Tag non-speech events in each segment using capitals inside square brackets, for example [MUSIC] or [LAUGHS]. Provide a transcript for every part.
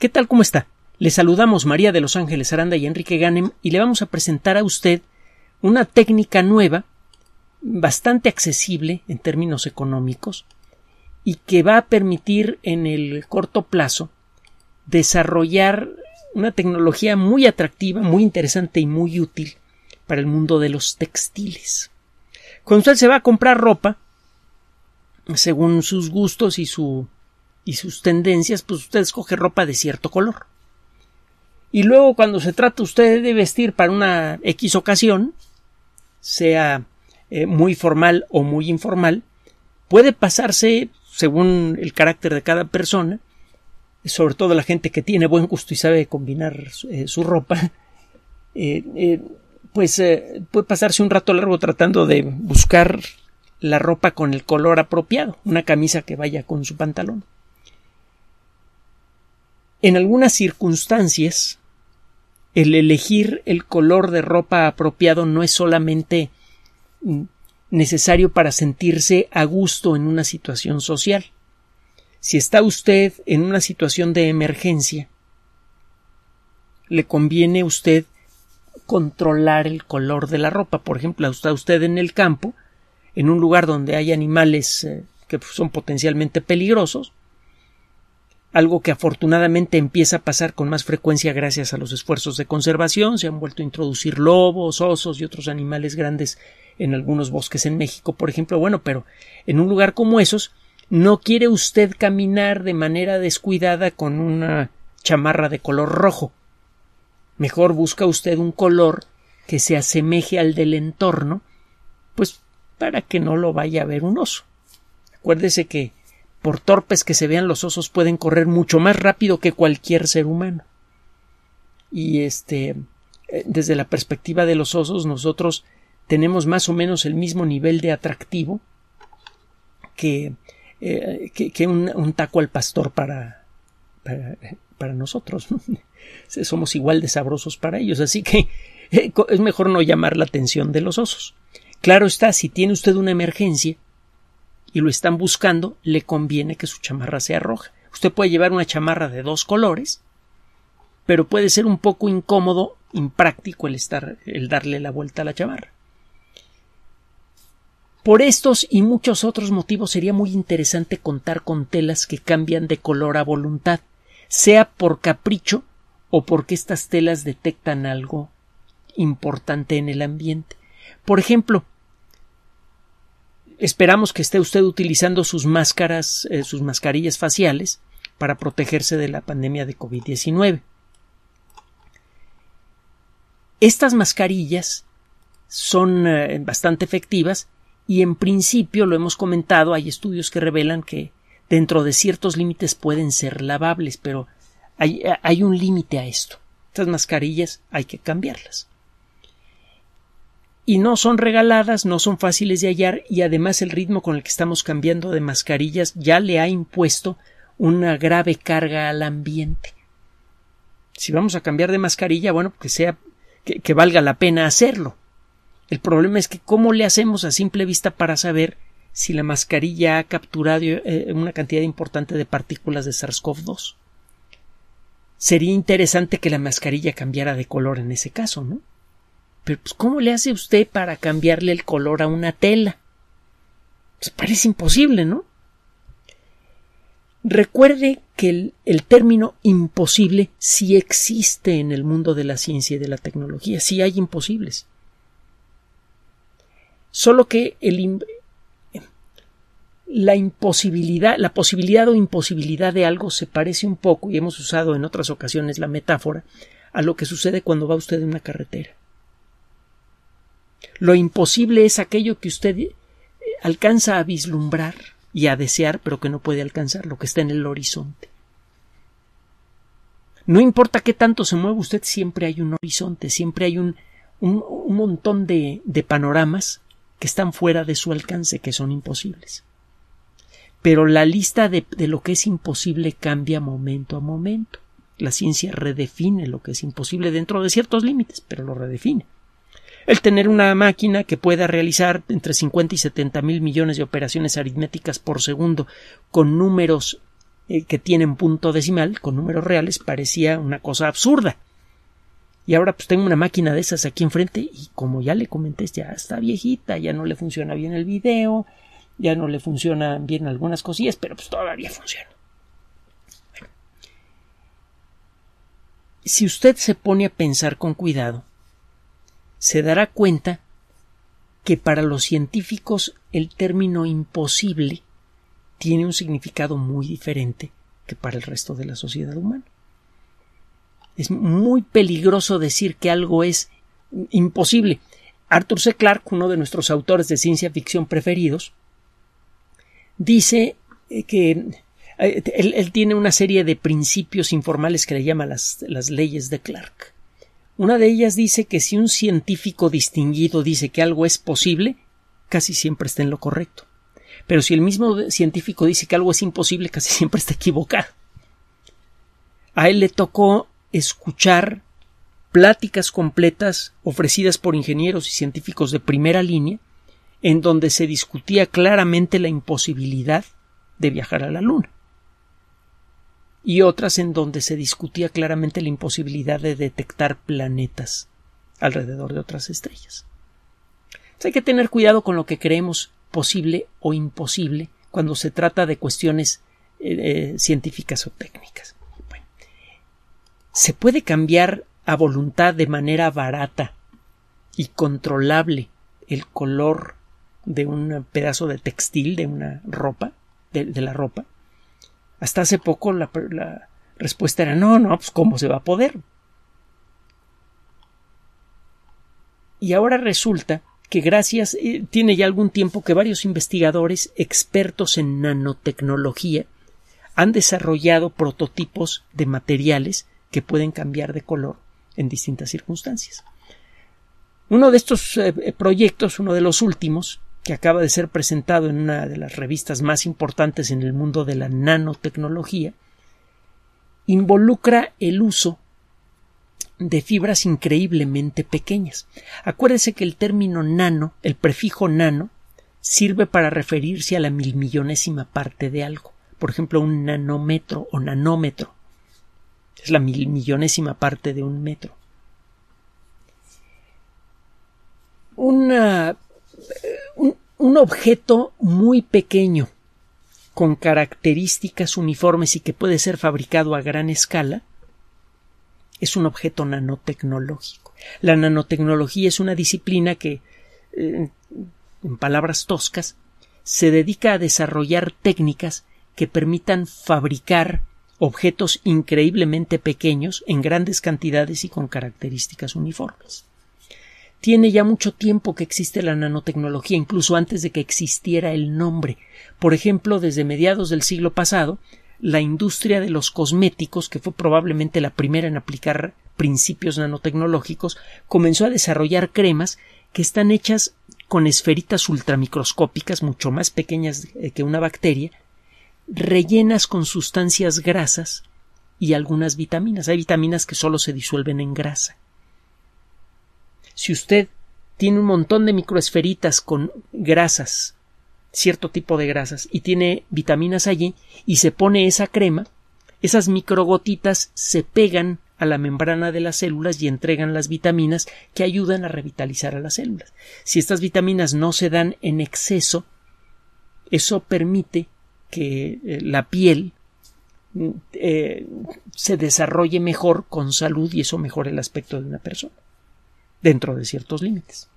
¿Qué tal? ¿Cómo está? Le saludamos María de Los Ángeles Aranda y Enrique Ganem y le vamos a presentar a usted una técnica nueva, bastante accesible en términos económicos, y que va a permitir en el corto plazo desarrollar una tecnología muy atractiva, muy interesante y muy útil para el mundo de los textiles. Cuando usted se va a comprar ropa, según sus gustos y su y sus tendencias, pues usted escoge ropa de cierto color. Y luego cuando se trata usted de vestir para una X ocasión, sea eh, muy formal o muy informal, puede pasarse, según el carácter de cada persona, sobre todo la gente que tiene buen gusto y sabe combinar eh, su ropa, [LAUGHS] eh, pues puede pasarse un rato largo tratando de buscar la ropa con el color apropiado, una camisa que vaya con su pantalón. En algunas circunstancias, el elegir el color de ropa apropiado no es solamente necesario para sentirse a gusto en una situación social. Si está usted en una situación de emergencia, le conviene a usted controlar el color de la ropa. Por ejemplo, está usted en el campo, en un lugar donde hay animales eh, que son potencialmente peligrosos, algo que afortunadamente empieza a pasar con más frecuencia gracias a los esfuerzos de conservación. Se han vuelto a introducir lobos, osos y otros animales grandes en algunos bosques en México, por ejemplo. Bueno, pero en un lugar como esos, no quiere usted caminar de manera descuidada con una chamarra de color rojo. Mejor busca usted un color que se asemeje al del entorno, pues para que no lo vaya a ver un oso. Acuérdese que por torpes que se vean los osos pueden correr mucho más rápido que cualquier ser humano. Y este eh, desde la perspectiva de los osos nosotros tenemos más o menos el mismo nivel de atractivo que, eh, que, un, taco al pastor para, para, nosotros. [LAUGHS] Somos igual de sabrosos para ellos, así que eh, es mejor no llamar la atención de los osos. Claro está, si tiene usted una emergencia, y lo están buscando, le conviene que su chamarra sea roja. Usted puede llevar una chamarra de dos colores, pero puede ser un poco incómodo, impráctico el, estar, el darle la vuelta a la chamarra. Por estos y muchos otros motivos sería muy interesante contar con telas que cambian de color a voluntad, sea por capricho o porque estas telas detectan algo importante en el ambiente. Por ejemplo, Esperamos que esté usted utilizando sus máscaras, eh, sus mascarillas faciales para protegerse de la pandemia de COVID-19. Estas mascarillas son eh, bastante efectivas y en principio lo hemos comentado, hay estudios que revelan que dentro de ciertos límites pueden ser lavables, pero hay eh, un límite a esto. Estas mascarillas hay que cambiarlas y no son regaladas, no son fáciles de hallar y además el ritmo con el que estamos cambiando de mascarillas ya le ha impuesto una grave carga al ambiente. Si vamos a cambiar de mascarilla, bueno, que sea que, valga la pena hacerlo. El problema es que cómo le hacemos a simple vista para saber si la mascarilla ha capturado eh, una cantidad importante de partículas de SARS-CoV-2. Sería interesante que la mascarilla cambiara de color en ese caso, ¿no? Pero pues, ¿cómo le hace usted para cambiarle el color a una tela? Pues parece imposible, ¿no? Recuerde que el, término imposible sí existe en el mundo de la ciencia y de la tecnología, sí hay imposibles. Solo que el, la imposibilidad, la posibilidad o imposibilidad de algo se parece un poco, y hemos usado en otras ocasiones la metáfora, a lo que sucede cuando va usted en una carretera. Lo imposible es aquello que usted eh, alcanza a vislumbrar y a desear, pero que no puede alcanzar, lo que está en el horizonte. No importa qué tanto se mueva usted, siempre hay un horizonte, siempre hay un, un, montón de, de panoramas que están fuera de su alcance, que son imposibles. Pero la lista de, lo que es imposible cambia momento a momento. La ciencia redefine lo que es imposible dentro de ciertos límites, pero lo redefine. El tener una máquina que pueda realizar entre 50 y 70 mil millones de operaciones aritméticas por segundo con números eh, que tienen punto decimal, con números reales, parecía una cosa absurda. Y ahora pues tengo una máquina de esas aquí enfrente y como ya le comenté, ya está viejita, ya no le funciona bien el video, ya no le funcionan bien algunas cosillas, pero pues todavía funciona. Si usted se pone a pensar con cuidado, se dará cuenta que para los científicos el término imposible tiene un significado muy diferente que para el resto de la sociedad humana. Es muy peligroso decir que algo es imposible. Arthur C. Clarke, uno de nuestros autores de ciencia ficción preferidos, dice eh, que eh, él, tiene una serie de principios informales que le llama las, las leyes de Clarke una de ellas dice que si un científico distinguido dice que algo es posible, casi siempre está en lo correcto. Pero si el mismo científico dice que algo es imposible, casi siempre está equivocado. A él le tocó escuchar pláticas completas ofrecidas por ingenieros y científicos de primera línea, en donde se discutía claramente la imposibilidad de viajar a la Luna y otras en donde se discutía claramente la imposibilidad de detectar planetas alrededor de otras estrellas. hay que tener cuidado con lo que creemos posible o imposible cuando se trata de cuestiones eh, eh, científicas o técnicas. se puede cambiar a voluntad de manera barata y controlable el color de un pedazo de textil, de una ropa, de la ropa. Hasta hace poco la, respuesta era no, no, pues ¿cómo se va a poder? Y ahora resulta que gracias, eh, tiene ya algún tiempo que varios investigadores expertos en nanotecnología han desarrollado prototipos de materiales que pueden cambiar de color en distintas circunstancias. Uno de estos eh, eh, proyectos, uno de los últimos, que acaba de ser presentado en una de las revistas más importantes en el mundo de la nanotecnología, involucra el uso de fibras increíblemente pequeñas. Acuérdese que el término nano, el prefijo nano, sirve para referirse a la milmillonésima parte de algo. Por ejemplo, un nanómetro o nanómetro. Es la milmillonésima parte de un metro. Una un objeto muy pequeño con características uniformes y que puede ser fabricado a gran escala es un objeto nanotecnológico. La nanotecnología es una disciplina que, eh, en palabras toscas, se dedica a desarrollar técnicas que permitan fabricar objetos increíblemente pequeños en grandes cantidades y con características uniformes. Tiene ya mucho tiempo que existe la nanotecnología, incluso antes de que existiera el nombre. Por ejemplo, desde mediados del siglo pasado, la industria de los cosméticos, que fue probablemente la primera en aplicar principios nanotecnológicos, comenzó a desarrollar cremas que están hechas con esferitas ultramicroscópicas mucho más pequeñas eh, que una bacteria, rellenas con sustancias grasas y algunas vitaminas. Hay vitaminas que solo se disuelven en grasa. Si usted tiene un montón de microesferitas con grasas, cierto tipo de grasas, y tiene vitaminas allí, y se pone esa crema, esas microgotitas se pegan a la membrana de las células y entregan las vitaminas que ayudan a revitalizar a las células. Si estas vitaminas no se dan en exceso, eso permite que eh, la piel mm, eh, se desarrolle mejor con salud y eso mejora el aspecto de una persona dentro de ciertos límites.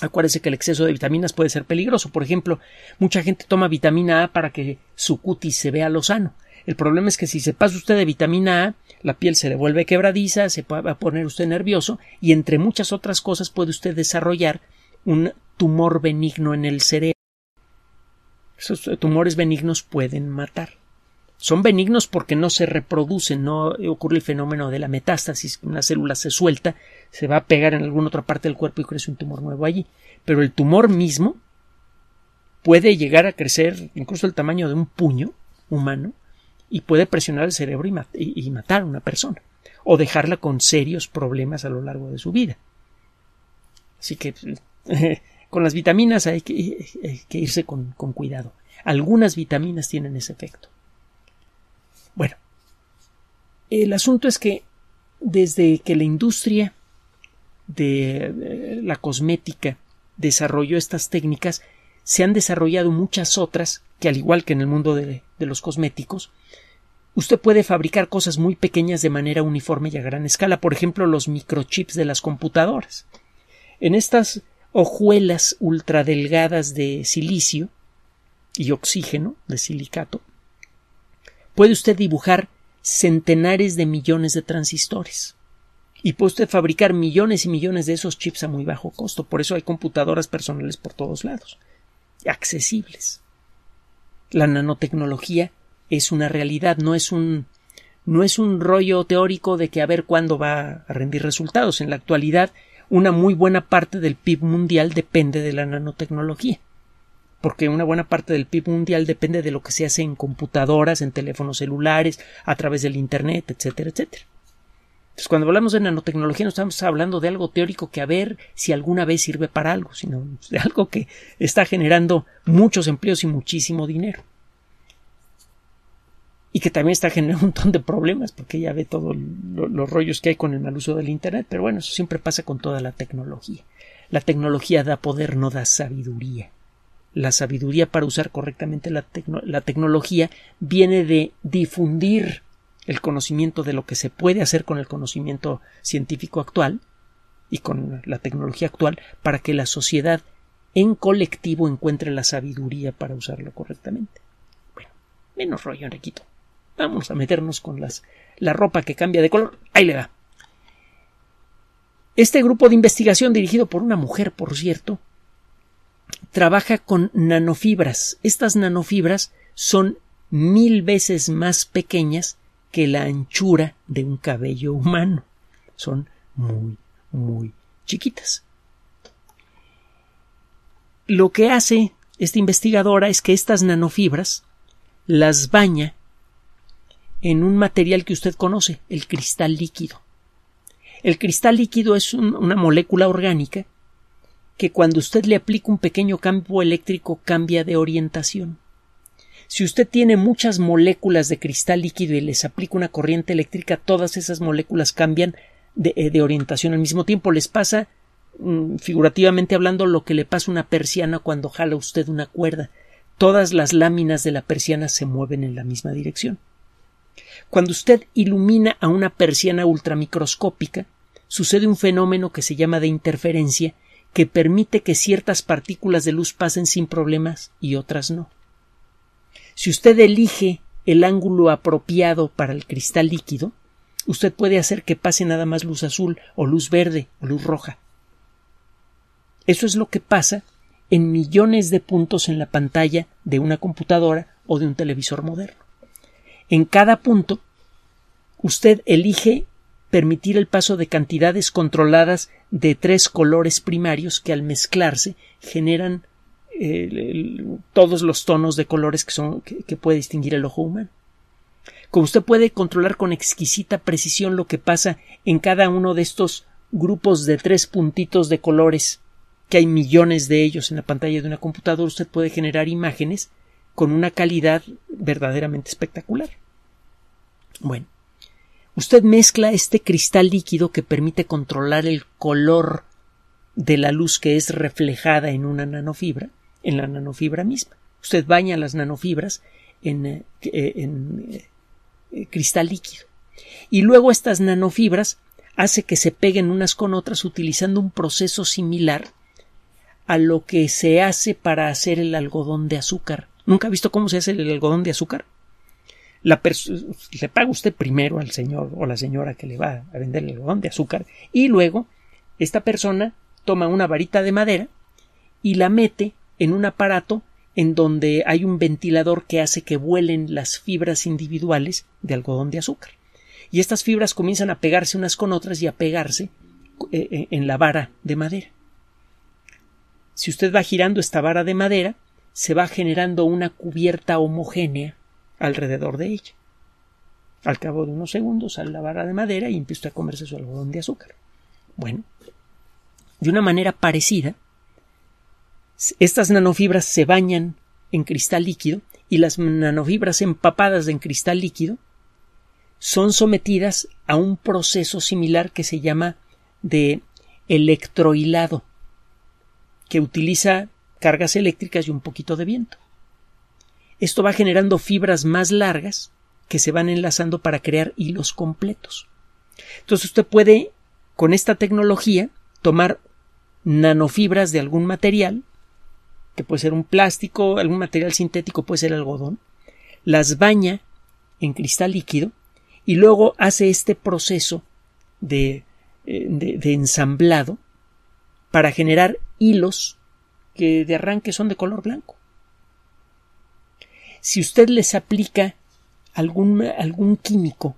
Acuérdense que el exceso de vitaminas puede ser peligroso. Por ejemplo, mucha gente toma vitamina A para que su cutis se vea lo sano El problema es que si se pasa usted de vitamina A, la piel se devuelve quebradiza, se va a poner usted nervioso y entre muchas otras cosas puede usted desarrollar un tumor benigno en el cerebro. Esos tumores benignos pueden matar son benignos porque no se reproducen, no ocurre el fenómeno de la metástasis, una célula se suelta, se va a pegar en alguna otra parte del cuerpo y crece un tumor nuevo allí. Pero el tumor mismo puede llegar a crecer incluso el tamaño de un puño humano y puede presionar el cerebro y, matar a una persona o dejarla con serios problemas a lo largo de su vida. Así que [LAUGHS] con las vitaminas hay que, irse con cuidado. Algunas vitaminas tienen ese efecto. Bueno, el asunto es que desde que la industria de la cosmética desarrolló estas técnicas, se han desarrollado muchas otras que, al igual que en el mundo de, los cosméticos, usted puede fabricar cosas muy pequeñas de manera uniforme y a gran escala, por ejemplo, los microchips de las computadoras. En estas hojuelas ultradelgadas de silicio y oxígeno, de silicato, puede usted dibujar centenares de millones de transistores. Y puede usted fabricar millones y millones de esos chips a muy bajo costo. Por eso hay computadoras personales por todos lados, accesibles. La nanotecnología es una realidad, no es un no es un rollo teórico de que a ver cuándo va a rendir resultados. En la actualidad, una muy buena parte del PIB mundial depende de la nanotecnología porque una buena parte del PIB mundial depende de lo que se hace en computadoras, en teléfonos celulares, a través del Internet, etcétera, etcétera. Entonces, cuando hablamos de nanotecnología no estamos hablando de algo teórico que a ver si alguna vez sirve para algo, sino de algo que está generando muchos empleos y muchísimo dinero. Y que también está generando un montón de problemas, porque ya ve todos los rollos que hay con el mal uso del Internet, pero bueno, eso siempre pasa con toda la tecnología. La tecnología da poder, no da sabiduría la sabiduría para usar correctamente la, tecnología viene de difundir el conocimiento de lo que se puede hacer con el conocimiento científico actual y con la tecnología actual para que la sociedad en colectivo encuentre la sabiduría para usarlo correctamente. Bueno, menos rollo, Enriquito. Vamos a meternos con las, la ropa que cambia de color. Ahí le da. Este grupo de investigación dirigido por una mujer, por cierto, trabaja con nanofibras. Estas nanofibras son mil veces más pequeñas que la anchura de un cabello humano. Son muy, muy chiquitas. Lo que hace esta investigadora es que estas nanofibras las baña en un material que usted conoce, el cristal líquido. El cristal líquido es una molécula orgánica que cuando usted le aplica un pequeño campo eléctrico cambia de orientación. Si usted tiene muchas moléculas de cristal líquido y les aplica una corriente eléctrica, todas esas moléculas cambian de, eh, de orientación al mismo tiempo. Les pasa, mm, figurativamente hablando, lo que le pasa a una persiana cuando jala usted una cuerda. Todas las láminas de la persiana se mueven en la misma dirección. Cuando usted ilumina a una persiana ultramicroscópica, sucede un fenómeno que se llama de interferencia que permite que ciertas partículas de luz pasen sin problemas y otras no. Si usted elige el ángulo apropiado para el cristal líquido, usted puede hacer que pase nada más luz azul o luz verde o luz roja. Eso es lo que pasa en millones de puntos en la pantalla de una computadora o de un televisor moderno. En cada punto, usted elige permitir el paso de cantidades controladas de tres colores primarios que al mezclarse generan eh, todos los tonos de colores que, son, que puede distinguir el ojo humano. Como usted puede controlar con exquisita precisión lo que pasa en cada uno de estos grupos de tres puntitos de colores, que hay millones de ellos en la pantalla de una computadora, usted puede generar imágenes con una calidad verdaderamente espectacular. Bueno, Usted mezcla este cristal líquido que permite controlar el color de la luz que es reflejada en una nanofibra, en la nanofibra misma. Usted baña las nanofibras en, eh, eh, eh, cristal líquido. Y luego estas nanofibras hace que se peguen unas con otras utilizando un proceso similar a lo que se hace para hacer el algodón de azúcar. ¿Nunca ha visto cómo se hace el algodón de azúcar? le paga usted primero al señor o la señora que le va a vender el algodón de azúcar y luego esta persona toma una varita de madera y la mete en un aparato en donde hay un ventilador que hace que vuelen las fibras individuales de algodón de azúcar. Y estas fibras comienzan a pegarse unas con otras y a pegarse eh, eh, en la vara de madera. Si usted va girando esta vara de madera, se va generando una cubierta homogénea alrededor de ella. Al cabo de unos segundos sale la barra de madera y empieza a comerse su algodón de azúcar. Bueno, de una manera parecida, estas nanofibras se bañan en cristal líquido y las nanofibras empapadas en cristal líquido son sometidas a un proceso similar que se llama de electrohilado, que utiliza cargas eléctricas y un poquito de viento. Esto va generando fibras más largas que se van enlazando para crear hilos completos. Entonces usted puede, con esta tecnología, tomar nanofibras de algún material, que puede ser un plástico, algún material sintético, puede ser algodón, las baña en cristal líquido y luego hace este proceso de, eh, de ensamblado para generar hilos que de arranque son de color blanco si usted les aplica algún, químico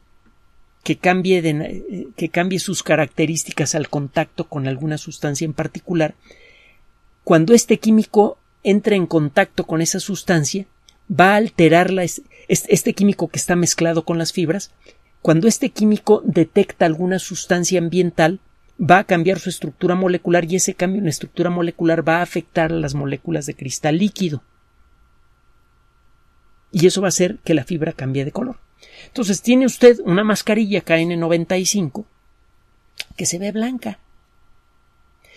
que cambie, eh, que cambie sus características al contacto con alguna sustancia en particular, cuando este químico entra en contacto con esa sustancia, va a alterar este químico que está mezclado con las fibras, cuando este químico detecta alguna sustancia ambiental, va a cambiar su estructura molecular y ese cambio en la estructura molecular va a afectar a las moléculas de cristal líquido y eso va a hacer que la fibra cambie de color. Entonces tiene usted una mascarilla KN95 que se ve blanca.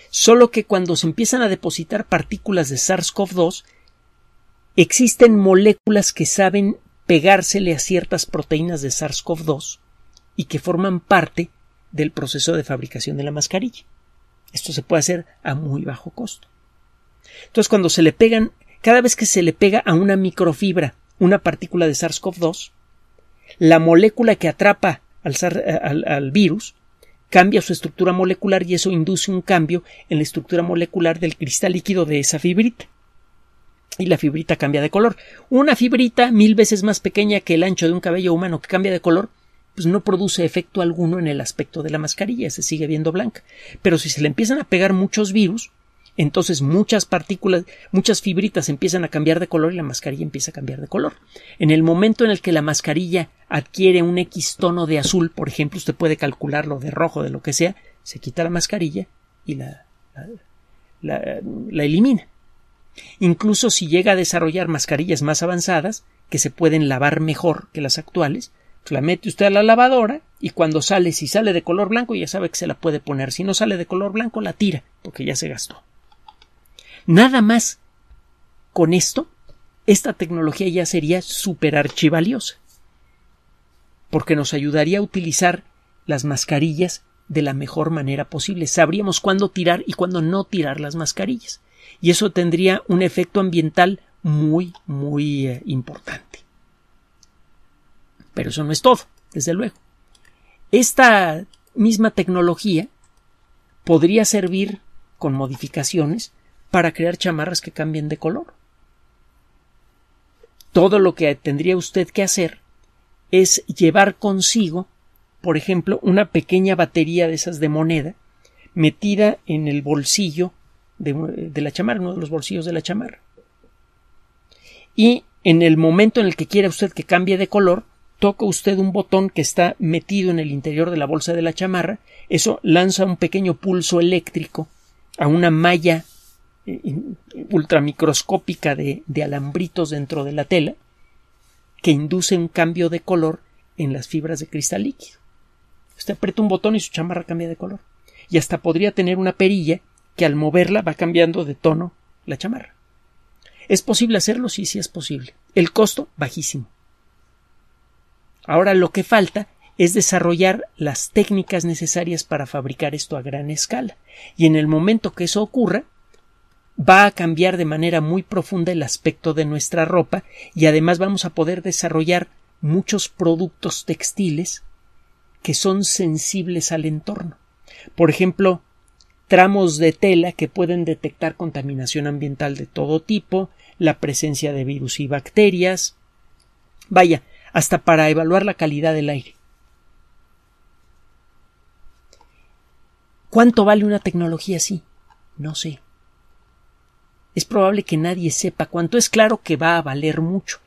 Solo que cuando se empiezan a depositar partículas de SARS-CoV-2, existen moléculas que saben pegársele a ciertas proteínas de SARS-CoV-2 y que forman parte del proceso de fabricación de la mascarilla. Esto se puede hacer a muy bajo costo. Entonces, cuando se le pegan, cada vez que se le pega a una microfibra una partícula de SARS-CoV-2, la molécula que atrapa eh, al, al, virus cambia su estructura molecular y eso induce un cambio en la estructura molecular del cristal líquido de esa fibrita. Y la fibrita cambia de color. Una fibrita mil veces más pequeña que el ancho de un cabello humano que cambia de color, pues no produce efecto alguno en el aspecto de la mascarilla, se sigue viendo blanca. Pero si se le empiezan a pegar muchos virus, entonces muchas partículas, muchas fibritas empiezan a cambiar de color y la mascarilla empieza a cambiar de color. En el momento en el que la mascarilla adquiere un X tono de azul, por ejemplo, usted puede calcularlo de rojo, de lo que sea, se quita la mascarilla y la, la, elimina. Incluso si llega a desarrollar mascarillas más avanzadas, que se pueden lavar mejor que las actuales, pues la mete usted a la lavadora y cuando sale, si sale de color blanco, ya sabe que se la puede poner. Si no sale de color blanco, la tira, porque ya se gastó. Nada más con esto, esta tecnología ya sería súper archivaliosa, porque nos ayudaría a utilizar las mascarillas de la mejor manera posible. Sabríamos cuándo tirar y cuándo no tirar las mascarillas. Y eso tendría un efecto ambiental muy, muy eh, importante. Pero eso no es todo, desde luego. Esta misma tecnología podría servir, con modificaciones, para crear chamarras que cambien de color. Todo lo que tendría usted que hacer es llevar consigo, por ejemplo, una pequeña batería de esas de moneda metida en el bolsillo de, la chamarra, uno de los bolsillos de la chamarra. Y en el momento en el que quiera usted que cambie de color, toca usted un botón que está metido en el interior de la bolsa de la chamarra, eso lanza un pequeño pulso eléctrico a una malla ultramicroscópica de, alambritos dentro de la tela que induce un cambio de color en las fibras de cristal líquido. Usted aprieta un botón y su chamarra cambia de color. Y hasta podría tener una perilla que al moverla va cambiando de tono la chamarra. ¿Es posible hacerlo? Sí, sí es posible. El costo bajísimo. Ahora lo que falta es desarrollar las técnicas necesarias para fabricar esto a gran escala. Y en el momento que eso ocurra, va a cambiar de manera muy profunda el aspecto de nuestra ropa y además vamos a poder desarrollar muchos productos textiles que son sensibles al entorno. Por ejemplo, tramos de tela que pueden detectar contaminación ambiental de todo tipo, la presencia de virus y bacterias, vaya, hasta para evaluar la calidad del aire. ¿Cuánto vale una tecnología así? No sé es probable que nadie sepa cuánto es claro que va a valer mucho.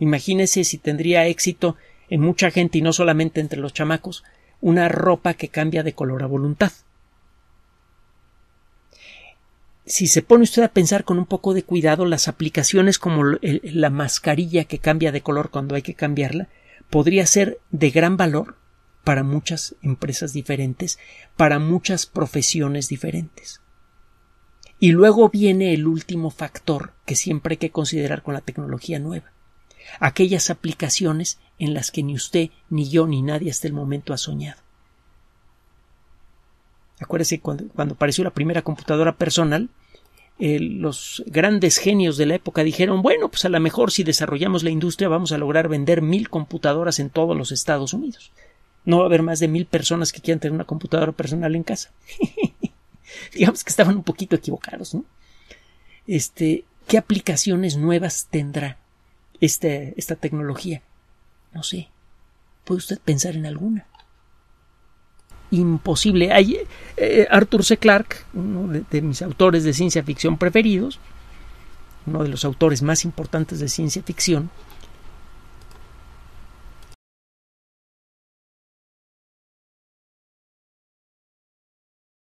Imagínese si tendría éxito en mucha gente y no solamente entre los chamacos, una ropa que cambia de color a voluntad. Si se pone usted a pensar con un poco de cuidado, las aplicaciones como la mascarilla que cambia de color cuando hay que cambiarla, podría ser de gran valor para muchas empresas diferentes, para muchas profesiones diferentes. Y luego viene el último factor que siempre hay que considerar con la tecnología nueva. Aquellas aplicaciones en las que ni usted, ni yo, ni nadie hasta el momento ha soñado. Acuérdese cuando, apareció la primera computadora personal, eh, los grandes genios de la época dijeron, bueno, pues a lo mejor si desarrollamos la industria vamos a lograr vender mil computadoras en todos los Estados Unidos. No va a haber más de mil personas que quieran tener una computadora personal en casa. [LAUGHS] [LAUGHS] digamos que estaban un poquito equivocados, Este, ¿qué aplicaciones nuevas tendrá este, esta tecnología? No sé. ¿Puede usted pensar en alguna? Imposible. Hay, eh, Arthur C. Clarke, uno de mis autores de ciencia ficción preferidos, uno de los autores más importantes de ciencia ficción,